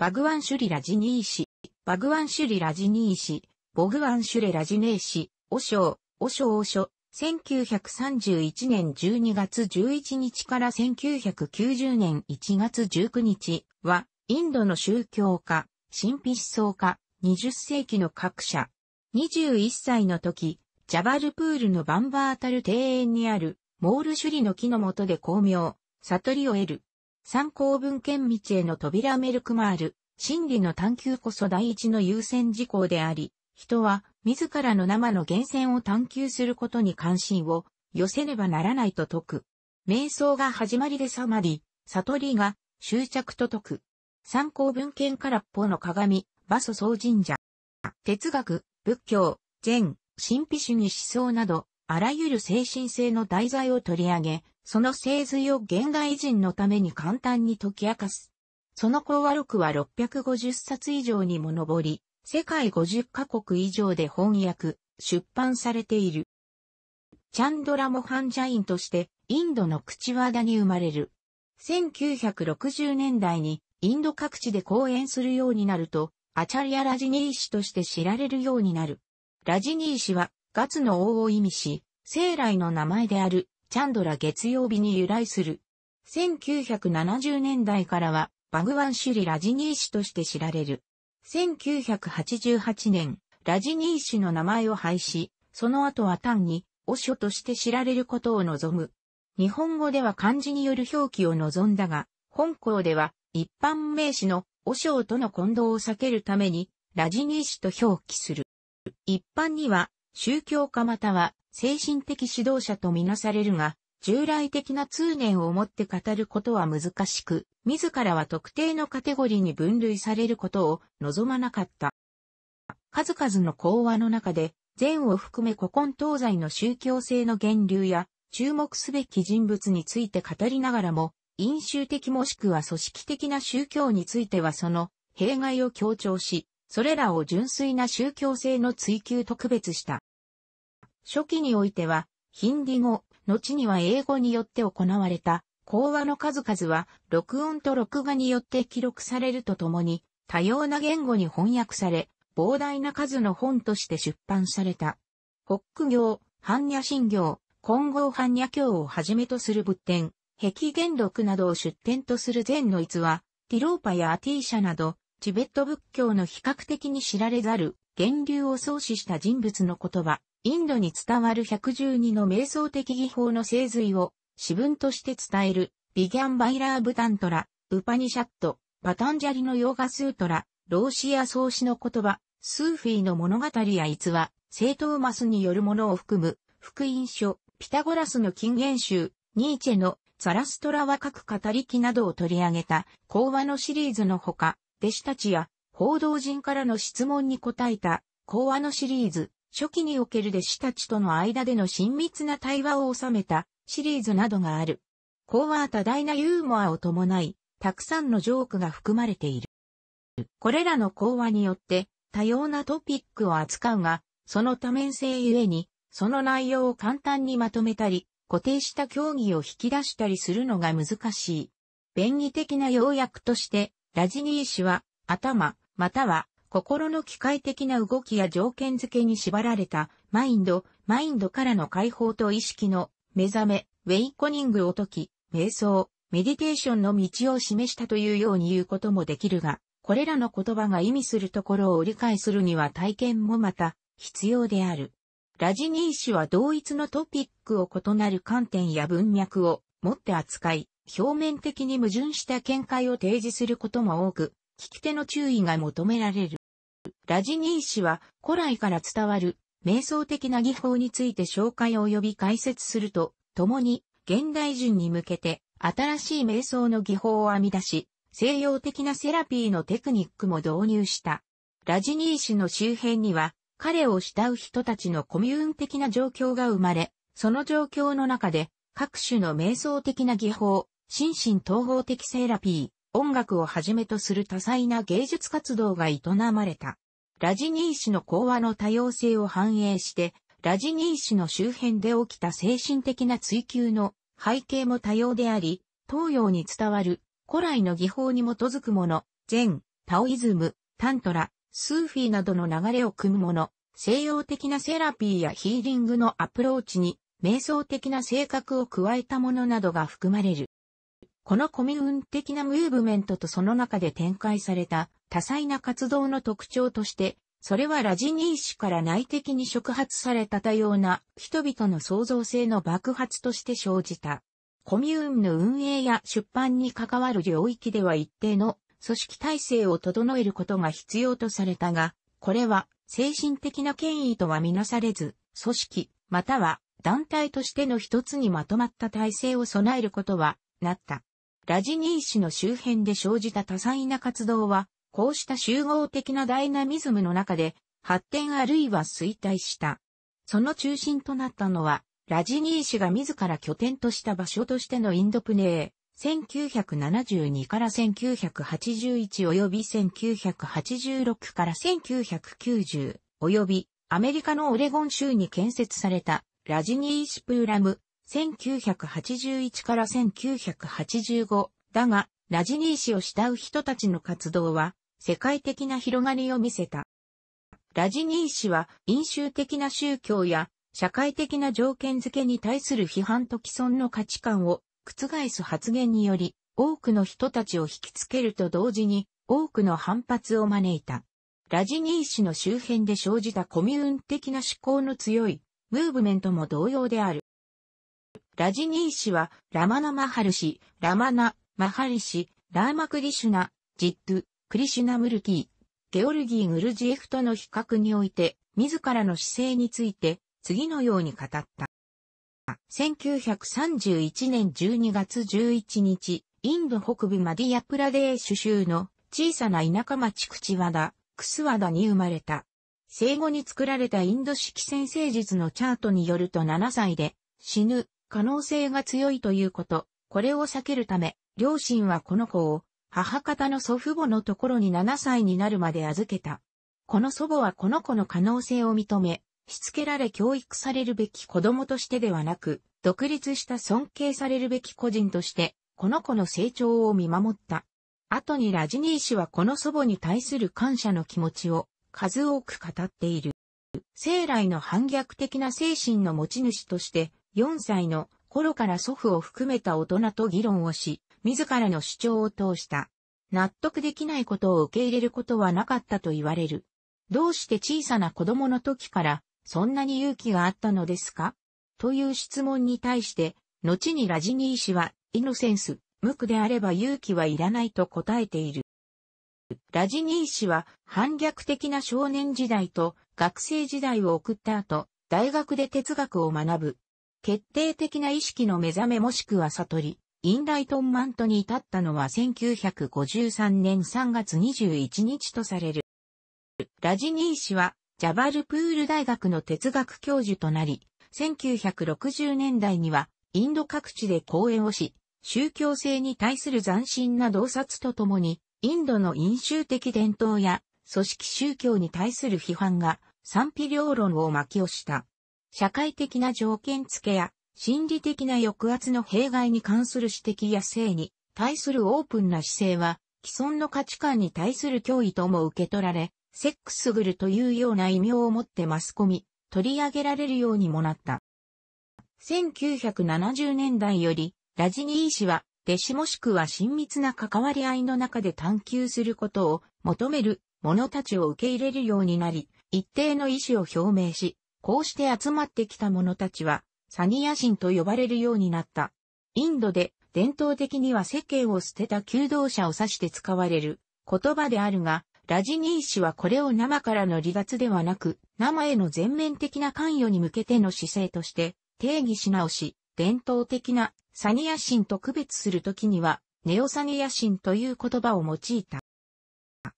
バグワンシュリラジニー氏、バグワンシュリラジニー氏、ボグワンシュレラジネー氏、オショー、オショウオショウオショ1931年12月11日から1990年1月19日は、インドの宗教家、神秘思想家、20世紀の各社。21歳の時、ジャバルプールのバンバータル庭園にある、モールシュリの木の下で巧妙、悟りを得る。参考文献道への扉メルクマール、真理の探求こそ第一の優先事項であり、人は自らの生の源泉を探求することに関心を寄せねばならないと説く。瞑想が始まりでさまり、悟りが執着と説く。参考文献からっぽの鏡、馬祖総神社。哲学、仏教、禅、神秘主義思想など、あらゆる精神性の題材を取り上げ、その製髄を現代人のために簡単に解き明かす。その講話録は650冊以上にも上り、世界50カ国以上で翻訳、出版されている。チャンドラ・モハンジャインとして、インドの口和田に生まれる。1960年代に、インド各地で講演するようになると、アチャリア・ラジニー氏として知られるようになる。ラジニー氏は、ガツの王を意味し、生来の名前であるチャンドラ月曜日に由来する。1970年代からは、バグワン・シュリ・ラジニー氏として知られる。1988年、ラジニー氏の名前を廃止、その後は単に、オショとして知られることを望む。日本語では漢字による表記を望んだが、本校では、一般名詞のオショとの混同を避けるために、ラジニー氏と表記する。一般には、宗教家または精神的指導者とみなされるが、従来的な通念をもって語ることは難しく、自らは特定のカテゴリーに分類されることを望まなかった。数々の講話の中で、善を含め古今東西の宗教性の源流や、注目すべき人物について語りながらも、飲酒的もしくは組織的な宗教についてはその弊害を強調し、それらを純粋な宗教性の追求と区別した。初期においては、ヒンディ語、後には英語によって行われた、講話の数々は、録音と録画によって記録されるとともに、多様な言語に翻訳され、膨大な数の本として出版された。北区行、般若心経、混合般若経をはじめとする仏典、壁元録などを出典とする禅の逸話、ティローパやアティーシャなど、チベット仏教の比較的に知られざる、源流を創始した人物の言葉、インドに伝わる112の瞑想的技法の精髄を、詩文として伝える、ビギャン・バイラー・ブタントラ、ウパニシャット、パタンジャリのヨーガスートラ、老子や創始の言葉、スーフィーの物語や逸話、聖トーマスによるものを含む、福音書、ピタゴラスの禁言集、ニーチェのザラストラは各語り記などを取り上げた、講話のシリーズのほか、弟子たちや報道陣からの質問に答えた、講話のシリーズ、初期における弟子たちとの間での親密な対話を収めたシリーズなどがある。講話は多大なユーモアを伴い、たくさんのジョークが含まれている。これらの講話によって多様なトピックを扱うが、その多面性ゆえに、その内容を簡単にまとめたり、固定した競技を引き出したりするのが難しい。便宜的な要約として、ラジニー氏は、頭、または心の機械的な動きや条件付けに縛られた、マインド、マインドからの解放と意識の目覚め、ウェイコニングを解き、瞑想、メディテーションの道を示したというように言うこともできるが、これらの言葉が意味するところを理解するには体験もまた必要である。ラジニー氏は同一のトピックを異なる観点や文脈を持って扱い、表面的に矛盾した見解を提示することも多く、聞き手の注意が求められる。ラジニー氏は古来から伝わる瞑想的な技法について紹介及び解説すると、共に現代人に向けて新しい瞑想の技法を編み出し、西洋的なセラピーのテクニックも導入した。ラジニー氏の周辺には、彼を慕う人たちのコミューン的な状況が生まれ、その状況の中で、各種の瞑想的な技法、心身統合的セラピー、音楽をはじめとする多彩な芸術活動が営まれた。ラジニー氏の講話の多様性を反映して、ラジニー氏の周辺で起きた精神的な追求の背景も多様であり、東洋に伝わる古来の技法に基づくもの、禅、タオイズム、タントラ、スーフィーなどの流れを組むもの、西洋的なセラピーやヒーリングのアプローチに、瞑想的な性格を加えたものなどが含まれる。このコミューン的なムーブメントとその中で展開された多彩な活動の特徴として、それはラジニー氏から内的に触発された多様な人々の創造性の爆発として生じた。コミューンの運営や出版に関わる領域では一定の組織体制を整えることが必要とされたが、これは精神的な権威とはみなされず、組織、または団体としての一つにまとまった体制を備えることは、なった。ラジニー氏の周辺で生じた多彩な活動は、こうした集合的なダイナミズムの中で、発展あるいは衰退した。その中心となったのは、ラジニー氏が自ら拠点とした場所としてのインドプネー、1972から1981及び1986から1990及びアメリカのオレゴン州に建設されたラジニーシプーラム、1981から1985だが、ラジニー氏を慕う人たちの活動は、世界的な広がりを見せた。ラジニー氏は、飲酒的な宗教や、社会的な条件づけに対する批判と既存の価値観を覆す発言により、多くの人たちを引きつけると同時に、多くの反発を招いた。ラジニー氏の周辺で生じたコミューン的な思考の強い、ムーブメントも同様である。ラジニー氏は、ラマナ・マハル氏、ラマナ・マハリ氏、ラーマクリシュナ、ジッドゥ、クリシュナムルキー、ゲオルギー・グルジエフとの比較において、自らの姿勢について、次のように語った。1931年12月11日、インド北部マディアプラデーシュ州の小さな田舎町口和田、クスワダに生まれた。生後に作られたインド式先生術のチャートによると7歳で死ぬ可能性が強いということ。これを避けるため、両親はこの子を母方の祖父母のところに7歳になるまで預けた。この祖母はこの子の可能性を認め、しつけられ教育されるべき子供としてではなく、独立した尊敬されるべき個人として、この子の成長を見守った。後にラジニー氏はこの祖母に対する感謝の気持ちを数多く語っている。生来の反逆的な精神の持ち主として、4歳の頃から祖父を含めた大人と議論をし、自らの主張を通した。納得できないことを受け入れることはなかったと言われる。どうして小さな子供の時からそんなに勇気があったのですかという質問に対して、後にラジニー氏は、イノセンス、無垢であれば勇気はいらないと答えている。ラジニー氏は反逆的な少年時代と学生時代を送った後、大学で哲学を学ぶ。決定的な意識の目覚めもしくは悟り、インライトンマントに至ったのは1953年3月21日とされる。ラジニー氏は、ジャバルプール大学の哲学教授となり、1960年代には、インド各地で講演をし、宗教性に対する斬新な洞察とともに、インドの飲酒的伝統や、組織宗教に対する批判が、賛否両論を巻き起した。社会的な条件付けや、心理的な抑圧の弊害に関する指摘や性に対するオープンな姿勢は、既存の価値観に対する脅威とも受け取られ、セックスグルというような異名を持ってマスコミ、取り上げられるようにもなった。1970年代より、ラジニー氏は、弟子もしくは親密な関わり合いの中で探求することを求める者たちを受け入れるようになり、一定の意思を表明し、こうして集まってきた者たちは、サニヤ神と呼ばれるようになった。インドで伝統的には世間を捨てた求道者を指して使われる言葉であるが、ラジニー氏はこれを生からの離脱ではなく、生への全面的な関与に向けての姿勢として定義し直し、伝統的なサニヤ神と区別するときには、ネオサニヤ神という言葉を用いた。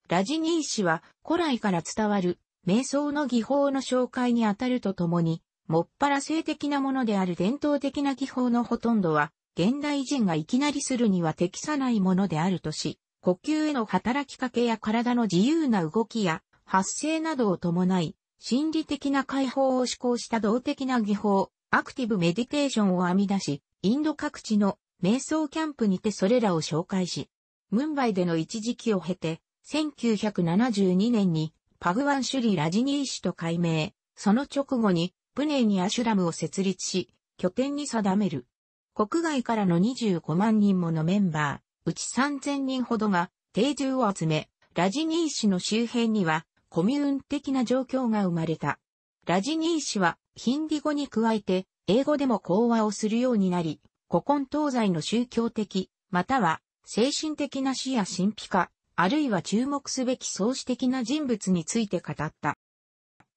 ラジニー氏は古来から伝わる瞑想の技法の紹介にあたるとともに、もっぱら性的なものである伝統的な技法のほとんどは、現代人がいきなりするには適さないものであるとし、呼吸への働きかけや体の自由な動きや発生などを伴い、心理的な解放を思考した動的な技法、アクティブメディテーションを編み出し、インド各地の瞑想キャンプにてそれらを紹介し、ムンバイでの一時期を経て、1972年にパグワンシュリ・ラジニー氏と改名、その直後にプネーにアシュラムを設立し、拠点に定める。国外からの25万人ものメンバー、うち3000人ほどが定住を集め、ラジニー市の周辺にはコミューン的な状況が生まれた。ラジニー市はヒンディ語に加えて英語でも講話をするようになり、古今東西の宗教的、または精神的な死や神秘化、あるいは注目すべき創始的な人物について語った。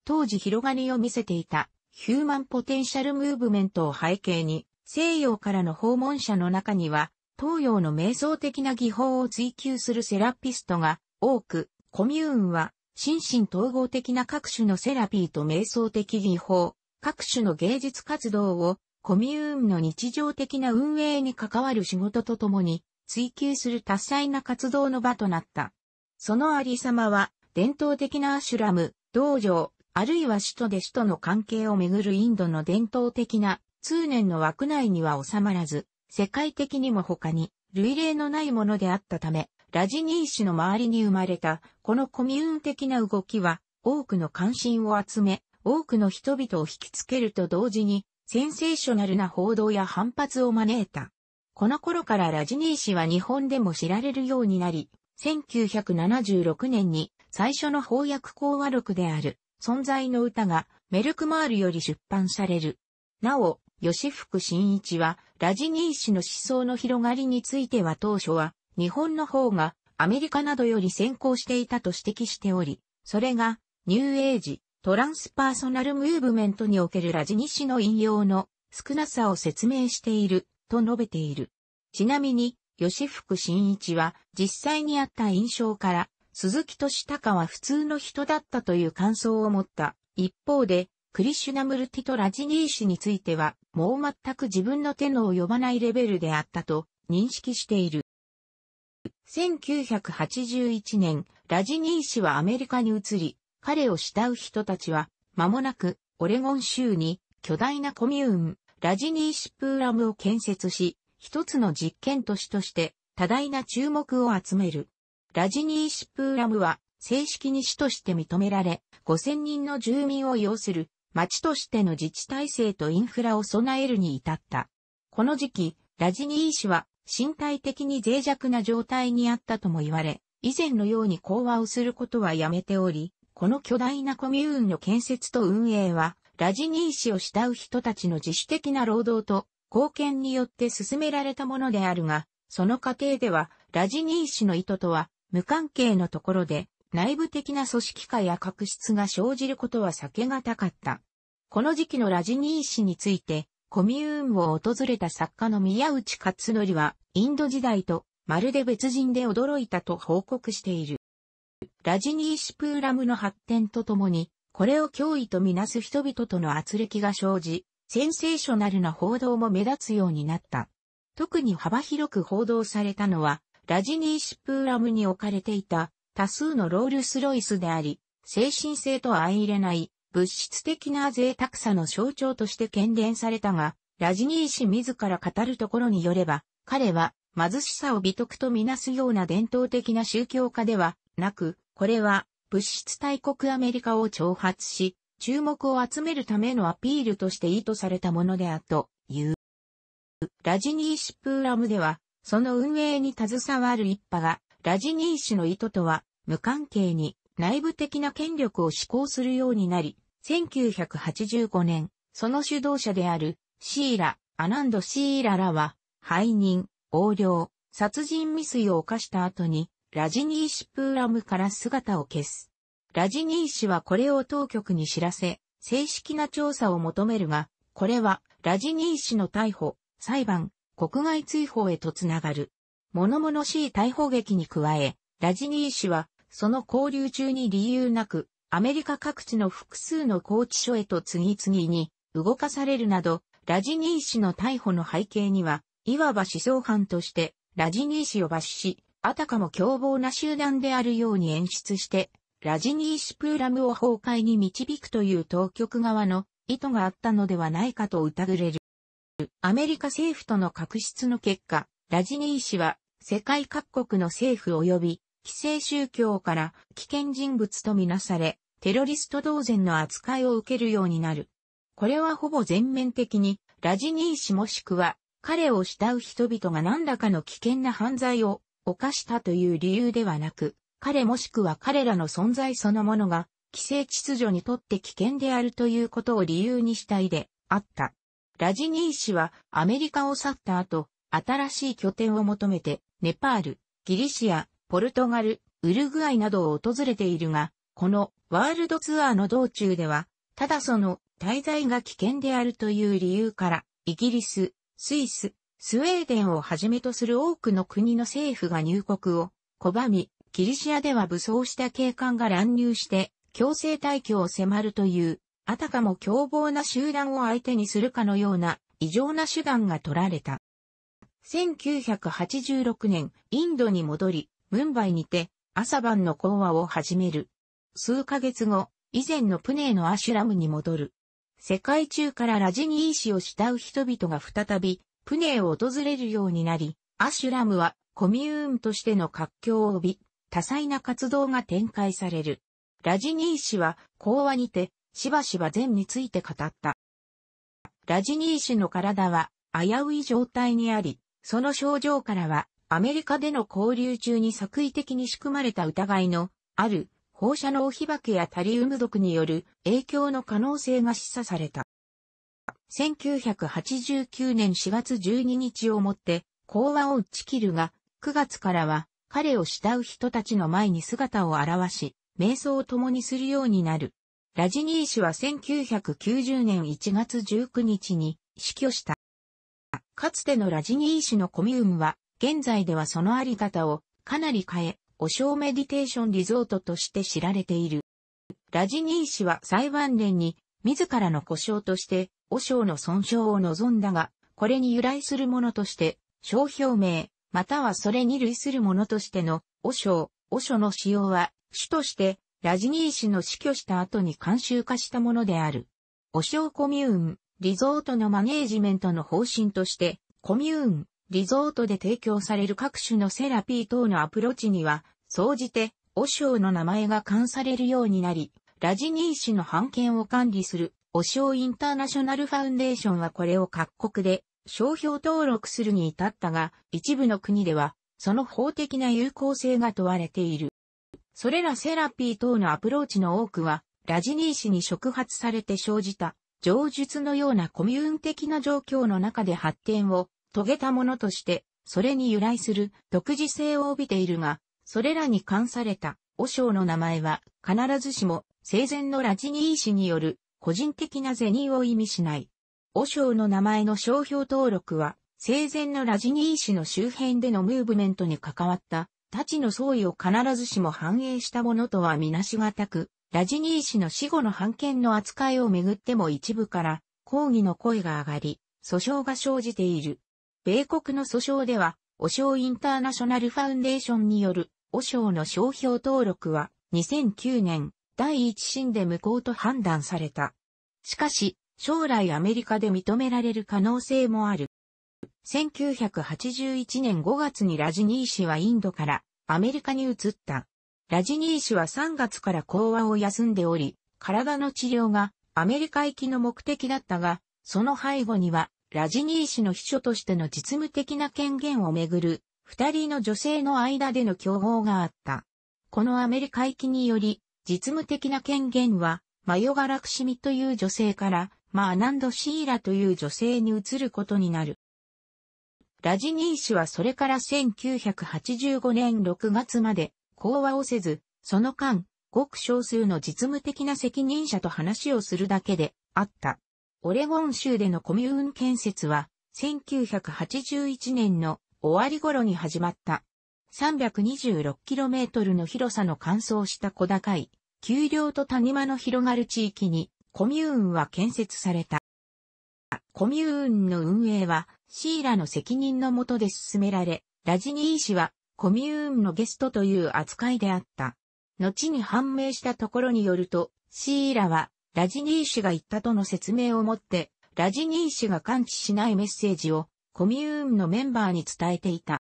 当時広がりを見せていたヒューマンポテンシャルムーブメントを背景に、西洋からの訪問者の中には、東洋の瞑想的な技法を追求するセラピストが多く、コミューンは、心身統合的な各種のセラピーと瞑想的技法、各種の芸術活動を、コミューンの日常的な運営に関わる仕事とともに、追求する多彩な活動の場となった。そのありさまは、伝統的なアシュラム、道場、あるいは首都で首都の関係をめぐるインドの伝統的な通年の枠内には収まらず、世界的にも他に類例のないものであったため、ラジニー氏の周りに生まれたこのコミューン的な動きは多くの関心を集め、多くの人々を引きつけると同時に、センセーショナルな報道や反発を招いた。この頃からラジニー氏は日本でも知られるようになり、1976年に最初の翻訳講話録である存在の歌がメルクマールより出版される。なお、吉福新一は、ラジニー氏の思想の広がりについては当初は、日本の方がアメリカなどより先行していたと指摘しており、それが、ニューエイジ、トランスパーソナルムーブメントにおけるラジニ氏の引用の少なさを説明している、と述べている。ちなみに、吉福新一は実際にあった印象から、鈴木敏孝は普通の人だったという感想を持った。一方で、クリシュナムルティとラジニー氏については、もう全く自分の手の及ばないレベルであったと認識している。1981年、ラジニー氏はアメリカに移り、彼を慕う人たちは、間もなく、オレゴン州に、巨大なコミューン、ラジニーシプーラムを建設し、一つの実験都市として、多大な注目を集める。ラジニーシプーラムは正式に市として認められ、5000人の住民を要する町としての自治体制とインフラを備えるに至った。この時期、ラジニー市は身体的に脆弱な状態にあったとも言われ、以前のように講話をすることはやめており、この巨大なコミューンの建設と運営は、ラジニー氏を慕う人たちの自主的な労働と貢献によって進められたものであるが、その過程では、ラジニー氏の意図とは無関係のところで内部的な組織化や確執が生じることは避けがたかった。この時期のラジニー氏について、コミューンを訪れた作家の宮内勝則は、インド時代とまるで別人で驚いたと報告している。ラジニーシプーラムの発展とともに、これを脅威とみなす人々との圧力が生じ、センセーショナルな報道も目立つようになった。特に幅広く報道されたのは、ラジニーシプーラムに置かれていた多数のロールスロイスであり、精神性と相入れない物質的な贅沢さの象徴として喧伝されたが、ラジニー氏自ら語るところによれば、彼は貧しさを美徳とみなすような伝統的な宗教家ではなく、これは物質大国アメリカを挑発し、注目を集めるためのアピールとして意図されたものであという。ラジニーシプーラムでは、その運営に携わる一派が、ラジニー氏の意図とは無関係に内部的な権力を施行するようになり、1985年、その主導者であるシーラ、アナンド・シーラらは、背任、横領、殺人未遂を犯した後に、ラジニー氏プーラムから姿を消す。ラジニー氏はこれを当局に知らせ、正式な調査を求めるが、これはラジニー氏の逮捕、裁判、国外追放へとつながる。物々しい逮捕劇に加え、ラジニー氏は、その交流中に理由なく、アメリカ各地の複数の拘置所へと次々に動かされるなど、ラジニー氏の逮捕の背景には、いわば思想犯として、ラジニー氏を罰し、あたかも凶暴な集団であるように演出して、ラジニー氏プーラムを崩壊に導くという当局側の意図があったのではないかと疑れる。アメリカ政府との確執の結果、ラジニー氏は世界各国の政府及び規制宗教から危険人物とみなされ、テロリスト同然の扱いを受けるようになる。これはほぼ全面的に、ラジニー氏もしくは、彼を慕う人々が何らかの危険な犯罪を犯したという理由ではなく、彼もしくは彼らの存在そのものが、規制秩序にとって危険であるということを理由にしたいであった。ラジニー氏はアメリカを去った後、新しい拠点を求めて、ネパール、ギリシア、ポルトガル、ウルグアイなどを訪れているが、このワールドツアーの道中では、ただその滞在が危険であるという理由から、イギリス、スイス、スウェーデンをはじめとする多くの国の政府が入国を拒み、ギリシアでは武装した警官が乱入して強制退去を迫るというあたかも凶暴な集団を相手にするかのような異常な手段が取られた。1986年、インドに戻り、ムンバイにて朝晩の講話を始める。数ヶ月後、以前のプネーのアシュラムに戻る。世界中からラジニー氏を慕う人々が再び、プネーを訪れるようになり、アシュラムはコミューンとしての活況を帯び、多彩な活動が展開される。ラジニー氏は講話にてしばしば善について語った。ラジニー氏の体は危うい状態にあり、その症状からはアメリカでの交流中に作為的に仕組まれた疑いのある放射能被爆やタリウム毒による影響の可能性が示唆された。1989年4月12日をもって講話を打ち切るが、9月からは彼を慕う人たちの前に姿を現し、瞑想を共にするようになる。ラジニー氏は1990年1月19日に死去した。かつてのラジニー氏のコミュームは、現在ではそのあり方をかなり変え、お正メディテーションリゾートとして知られている。ラジニー氏は裁判連に自らの故障として、ょうの損傷を望んだが、これに由来するものとして、商標名、またはそれに類するものとしての、お尚、和尚の使用は、主として、ラジニー氏の死去した後に慣習化したものである。おシコミューン、リゾートのマネージメントの方針として、コミューン、リゾートで提供される各種のセラピー等のアプローチには、総じて、おシの名前が冠されるようになり、ラジニー氏の版権を管理する、おシインターナショナルファウンデーションはこれを各国で商標登録するに至ったが、一部の国では、その法的な有効性が問われている。それらセラピー等のアプローチの多くは、ラジニー氏に触発されて生じた、上述のようなコミューン的な状況の中で発展を遂げたものとして、それに由来する独自性を帯びているが、それらに関された、和尚の名前は、必ずしも、生前のラジニー氏による、個人的な銭を意味しない。和尚の名前の商標登録は、生前のラジニー氏の周辺でのムーブメントに関わったたちの総意を必ずしも反映したものとはみなしがたく、ラジニー氏の死後の判権の扱いをめぐっても一部から抗議の声が上がり、訴訟が生じている。米国の訴訟では、オショーインターナショナルファウンデーションによるオショーの商標登録は2009年第一審で無効と判断された。しかし、将来アメリカで認められる可能性もある。1981年5月にラジニー氏はインドからアメリカに移った。ラジニー氏は3月から講話を休んでおり、体の治療がアメリカ行きの目的だったが、その背後には、ラジニー氏の秘書としての実務的な権限をめぐる、二人の女性の間での競合があった。このアメリカ行きにより、実務的な権限は、マヨガラクシミという女性から、マーナンド・シーラという女性に移ることになる。ラジニー氏はそれから1985年6月まで講話をせず、その間、ごく少数の実務的な責任者と話をするだけであった。オレゴン州でのコミューン建設は、1981年の終わり頃に始まった。326km の広さの乾燥した小高い、丘陵と谷間の広がる地域に、コミューンは建設された。コミューンの運営は、シーラの責任のもとで進められ、ラジニー氏はコミューンのゲストという扱いであった。後に判明したところによると、シーラはラジニー氏が言ったとの説明をもって、ラジニー氏が感知しないメッセージをコミューンのメンバーに伝えていた。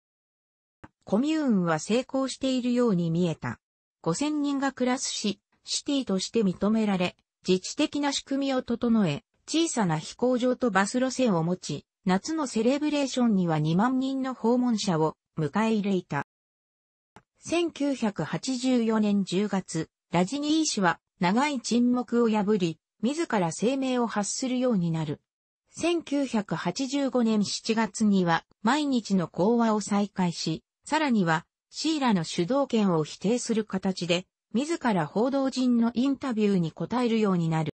コミューンは成功しているように見えた。5000人が暮らすし、シティとして認められ、自治的な仕組みを整え、小さな飛行場とバス路線を持ち、夏のセレブレーションには2万人の訪問者を迎え入れた。1984年10月、ラジニー氏は長い沈黙を破り、自ら声明を発するようになる。1985年7月には毎日の講話を再開し、さらにはシーラの主導権を否定する形で、自ら報道陣のインタビューに答えるようになる。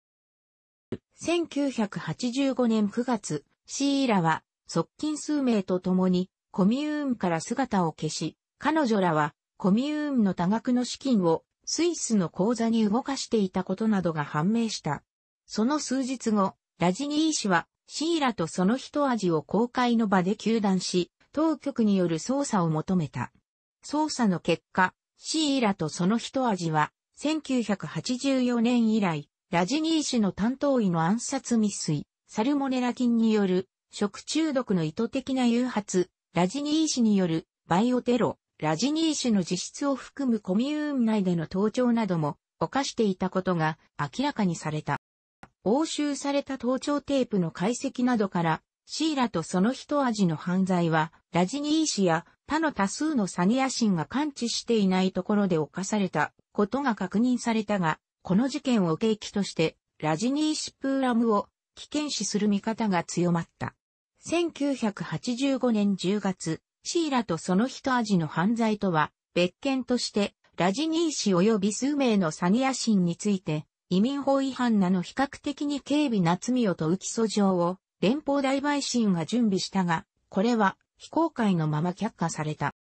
1985年9月、シーラは、側近数名と共に、コミューンから姿を消し、彼女らは、コミューンの多額の資金を、スイスの口座に動かしていたことなどが判明した。その数日後、ラジニー氏は、シーラとその一味を公開の場で求断し、当局による捜査を求めた。捜査の結果、シーラとその一味は、1984年以来、ラジニー氏の担当医の暗殺未遂、サルモネラ菌による食中毒の意図的な誘発、ラジニー氏によるバイオテロ、ラジニー氏の自質を含むコミューン内での盗聴なども犯していたことが明らかにされた。押収された盗聴テープの解析などから、シーラとその一味の犯罪は、ラジニー氏や他の多数のサニア神が感知していないところで犯されたことが確認されたが、この事件を契機として、ラジニーシプーラムを危険視する見方が強まった。1985年10月、シーラとその人味の犯罪とは、別件として、ラジニー氏及び数名のサニア神について、移民法違反なの比較的に軽微な罪を問う起訴状を、連邦大陪審が準備したが、これは、非公開のまま却下された。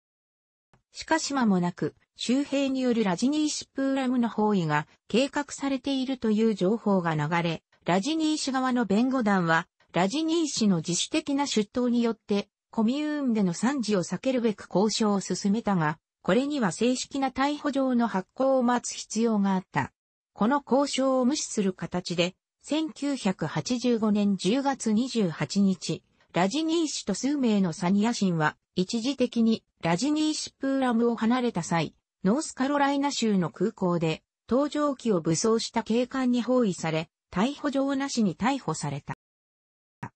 しかし間もなく、周平によるラジニーシプーラムの包囲が計画されているという情報が流れ、ラジニー氏側の弁護団は、ラジニー氏の自主的な出頭によって、コミューンでの惨事を避けるべく交渉を進めたが、これには正式な逮捕状の発行を待つ必要があった。この交渉を無視する形で、1985年10月28日、ラジニー氏と数名のサニア人は、一時的にラジニー氏プーラムを離れた際、ノースカロライナ州の空港で、搭乗機を武装した警官に包囲され、逮捕状なしに逮捕された。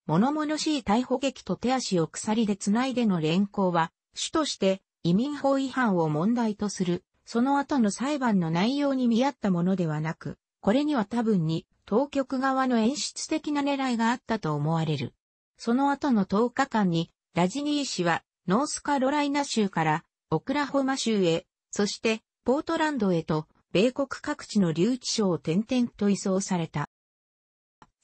物々しい逮捕劇と手足を鎖で繋いでの連行は、主として移民法違反を問題とする、その後の裁判の内容に見合ったものではなく、これには多分に当局側の演出的な狙いがあったと思われる。その後の10日間に、ラジニー氏はノースカロライナ州からオクラホマ州へ、そしてポートランドへと、米国各地の留置所を転々と移送された。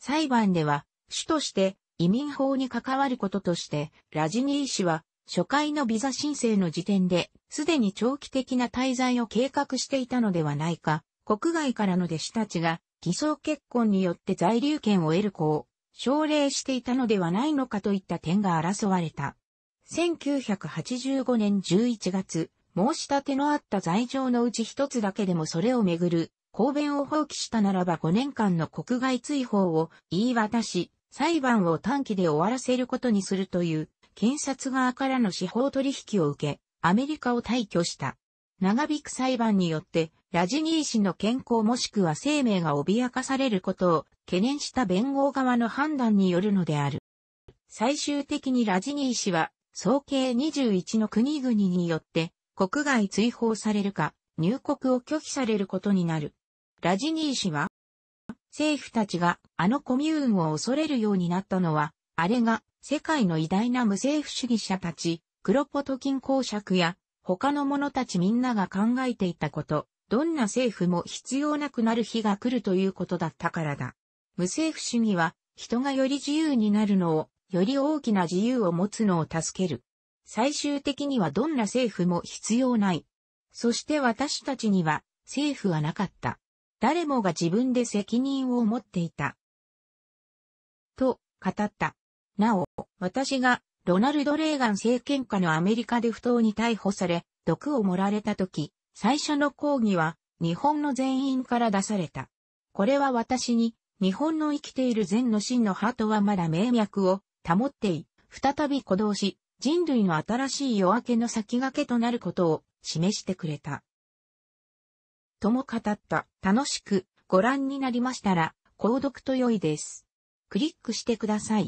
裁判では、主として移民法に関わることとして、ラジニー氏は、初回のビザ申請の時点で、すでに長期的な滞在を計画していたのではないか、国外からの弟子たちが、偽装結婚によって在留権を得る子を、奨励していたのではないのかといった点が争われた。1985年11月、申し立てのあった罪状のうち一つだけでもそれをめぐる公弁を放棄したならば5年間の国外追放を言い渡し、裁判を短期で終わらせることにするという、検察側からの司法取引を受け、アメリカを退去した。長引く裁判によって、ラジニー氏の健康もしくは生命が脅かされることを懸念した弁護側の判断によるのである。最終的にラジニー氏は、総計21の国々によって、国外追放されるか、入国を拒否されることになる。ラジニー氏は、政府たちがあのコミューンを恐れるようになったのは、あれが世界の偉大な無政府主義者たち、クロポトキン公爵や他の者たちみんなが考えていたこと、どんな政府も必要なくなる日が来るということだったからだ。無政府主義は人がより自由になるのを、より大きな自由を持つのを助ける。最終的にはどんな政府も必要ない。そして私たちには政府はなかった。誰もが自分で責任を持っていた。と、語った。なお、私が、ロナルド・レーガン政権下のアメリカで不当に逮捕され、毒を盛られた時、最初の抗議は、日本の全員から出された。これは私に、日本の生きている善の真のハートはまだ名脈を保ってい、再び鼓動し、人類の新しい夜明けの先駆けとなることを示してくれた。とも語った。楽しくご覧になりましたら、購読と良いです。クリックしてください。